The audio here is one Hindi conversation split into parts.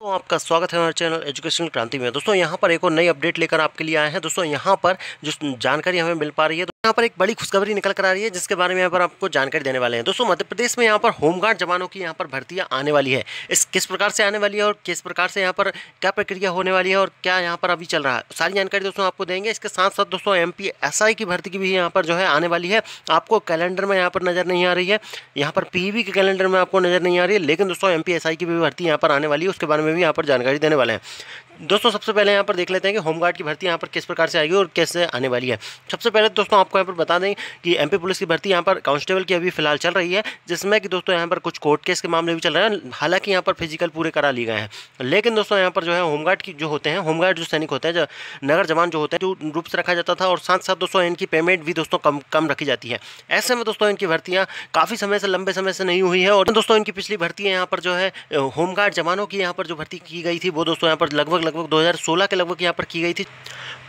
तो आपका स्वागत है हमारे चैनल एजुकेशन क्रांति में दोस्तों यहाँ पर एक और नई अपडेट लेकर आपके लिए आए हैं दोस्तों यहाँ पर जो जानकारी हमें मिल पा रही है यहाँ पर एक बड़ी खुशखबरी निकल कर आ रही है जिसके बारे में यहाँ पर आपको जानकारी देने वाले हैं दोस्तों मध्य प्रदेश में यहाँ पर होमगार्ड जवानों की यहाँ पर भर्तियाँ आने वाली है इस किस प्रकार से आने वाली है और किस प्रकार से यहाँ पर क्या प्रक्रिया होने वाली है और क्या यहाँ पर अभी चल रहा है सारी जानकारी दोस्तों आपको देंगे इसके साथ साथ दोस्तों एम पी की भर्ती की भी यहाँ पर जो है आने वाली है आपको कैलेंडर में यहाँ पर नज़र नहीं आ रही है यहाँ पर पी के कैलेंडर में आपको नज़र नहीं आ रही है लेकिन दोस्तों एम की भी भर्ती यहाँ पर आने वाली है उसके बारे में भी यहाँ पर जानकारी देने वाले हैं दोस्तों सबसे पहले यहाँ पर देख लेते हैं कि होमगार्ड की भर्ती यहाँ पर किस प्रकार से आएगी और कैसे आने वाली है सबसे पहले दोस्तों आपको आपको यहाँ पर बता दें कि एम पुलिस की भर्ती यहाँ पर कांस्टेबल की अभी फिलहाल चल रही है जिसमें कि दोस्तों यहाँ पर कुछ कोर्ट केस के मामले भी चल रहे हैं हालांकि यहाँ पर फिजिकल पूरे करा लिए गए हैं लेकिन दोस्तों यहाँ पर जो है होमगार्ड की जो होते हैं होमगार्ड जो सैनिक होते हैं जो नगर जवान जो होते हैं जो रूप से रखा जाता था और साथ साथ दोस्तों इनकी पेमेंट भी दोस्तों कम कम रखी जाती है ऐसे में दोस्तों इनकी भर्तियाँ काफ़ी समय से लंबे समय से नहीं हुई है और दोस्तों इनकी पिछली भर्ती यहाँ पर जो है होमगार्ड जवानों की यहाँ पर जो भर्ती की गई थी वो दोस्तों यहाँ पर लगभग लगभग दो के लगभग यहाँ पर की गई थी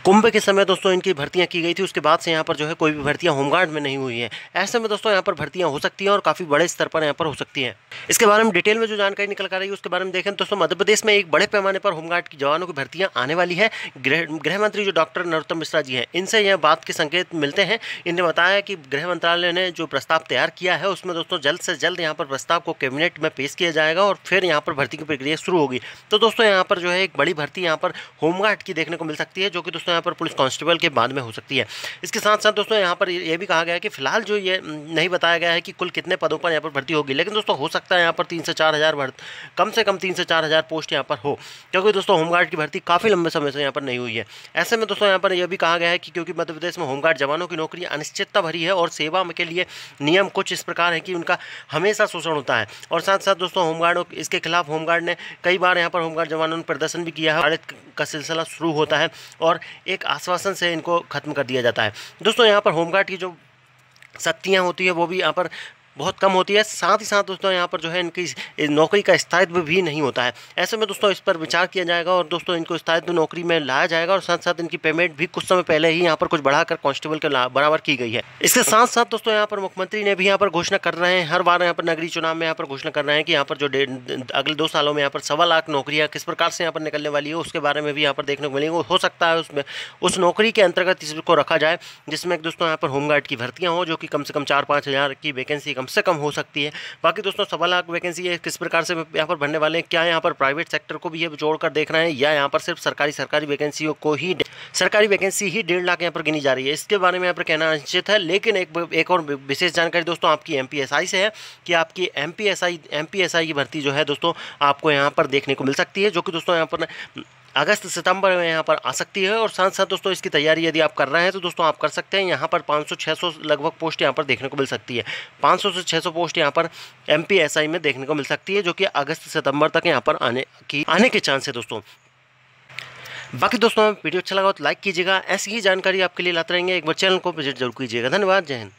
कुंभ के समय दोस्तों इनकी भर्तियाँ की गई थी उसके बाद से यहाँ पर जो है कोई भी भर्तियाँ होमगार्ड में नहीं हुई है ऐसे में दोस्तों यहाँ पर भर्तियाँ हो सकती हैं और काफ़ी बड़े स्तर पर यहाँ पर हो सकती हैं इसके बारे में डिटेल में जो जानकारी निकल कर रही है उसके बारे में देखें दोस्तों मध्य प्रदेश में एक बड़े पैमाने पर होमगार्ड की जवानों की भर्तियाँ आने वाली है गृह मंत्री जो डॉक्टर नरोत्तम मिश्रा जी हैं इनसे यह बात के संकेत मिलते हैं इनने बताया कि गृह मंत्रालय ने जो प्रस्ताव तैयार किया है उसमें दोस्तों जल्द से जल्द यहाँ पर प्रस्ताव को कैबिनेट में पेश किया जाएगा और फिर यहाँ पर भर्ती की प्रक्रिया शुरू होगी तो दोस्तों यहाँ पर जो है एक बड़ी भर्ती यहाँ पर होमगार्ड की देखने को मिल सकती है जो कि दोस्तों यहाँ पर पुलिस कांस्टेबल के बाद में हो सकती है इसके साथ साथ दोस्तों यहाँ पर यह भी कहा गया है कि फिलहाल जो ये नहीं बताया गया है कि कुल कितने पदों पर यहाँ पर भर्ती होगी लेकिन दोस्तों हो सकता है यहाँ पर तीन से चार हज़ार कम से कम तीन से चार हज़ार पोस्ट यहाँ पर हो क्योंकि दोस्तों होमगार्ड की भर्ती काफ़ी लंबे समय से यहाँ पर नहीं हुई है ऐसे में दोस्तों यहाँ पर यह भी कहा गया है कि क्योंकि मध्य प्रदेश में होमगार्ड जवानों की नौकरी अनिश्चितता भरी है और सेवा के लिए नियम कुछ इस प्रकार है कि उनका हमेशा शोषण होता है और साथ साथ दोस्तों होमगार्डों इसके खिलाफ होमगार्ड ने कई बार यहाँ पर होमगार्ड जवानों ने प्रदर्शन भी किया है का सिलसिला शुरू होता है और एक आश्वासन से इनको खत्म कर दिया जाता है दोस्तों तो यहाँ पर होमगार्ड की जो सत्तियाँ होती है वो भी यहाँ पर बहुत कम होती है साथ ही साथ दोस्तों यहाँ पर जो है इनकी नौकरी का स्थायित्व भी नहीं होता है ऐसे में दोस्तों इस पर विचार किया जाएगा और दोस्तों इनको स्थायित्व नौकरी में लाया जाएगा और साथ साथ इनकी पेमेंट भी कुछ समय पहले ही यहाँ पर कुछ बढ़ाकर कांस्टेबल के बराबर की गई है इसके साथ साथ दोस्तों यहाँ पर मुख्यमंत्री ने भी यहाँ पर घोषणा कर रहे हैं हर बार यहाँ पर नगरी चुनाव में यहाँ पर घोषणा कर रहे हैं कि यहाँ पर जो अगले दो सालों में यहाँ पर सवा लाख नौकरियाँ किस प्रकार से यहाँ पर निकलने वाली है उसके बारे में भी यहाँ पर देखने को मिलेंगे हो सकता है उसमें उस नौकरी के अंतर्गत इसको रखा जाए जिसमें दोस्तों यहाँ पर होमगार्ड की भर्तियाँ हों जो कि कम से कम चार पाँच हज़ार की वैकेंसी कम से कम हो सकती है बाकी दोस्तों सवा लाख वैकेंसी है किस प्रकार से यहाँ पर भरने वाले हैं क्या यहाँ पर प्राइवेट सेक्टर को भी ये जोड़कर रहे हैं या यहाँ पर सिर्फ सरकारी सरकारी वैकेंसियों को ही सरकारी वैकेंसी ही डेढ़ लाख यहाँ पर गिनी जा रही है इसके बारे में यहाँ पर कहना अनिश्चित है लेकिन एक एक और विशेष जानकारी दोस्तों आपकी एम से है कि आपकी एम पी की भर्ती जो है दोस्तों आपको यहाँ पर देखने को मिल सकती है जो कि दोस्तों यहाँ पर अगस्त सितंबर में यहाँ पर आ सकती है और साथ साथ दोस्तों इसकी तैयारी यदि आप कर रहे हैं तो दोस्तों आप कर सकते हैं यहाँ पर 500-600 लगभग पोस्ट यहाँ पर देखने को मिल सकती है 500 से 600 पोस्ट यहाँ पर एम में देखने को मिल सकती है जो कि अगस्त सितंबर तक यहाँ पर आने की आने के चांस है दोस्तों बाकी दोस्तों वीडियो अच्छा लगा तो लाइक कीजिएगा ऐसी ही जानकारी आपके लिए लाते रहेंगे एक बार चैनल को विजिट जरूर कीजिएगा धन्यवाद जय हिंद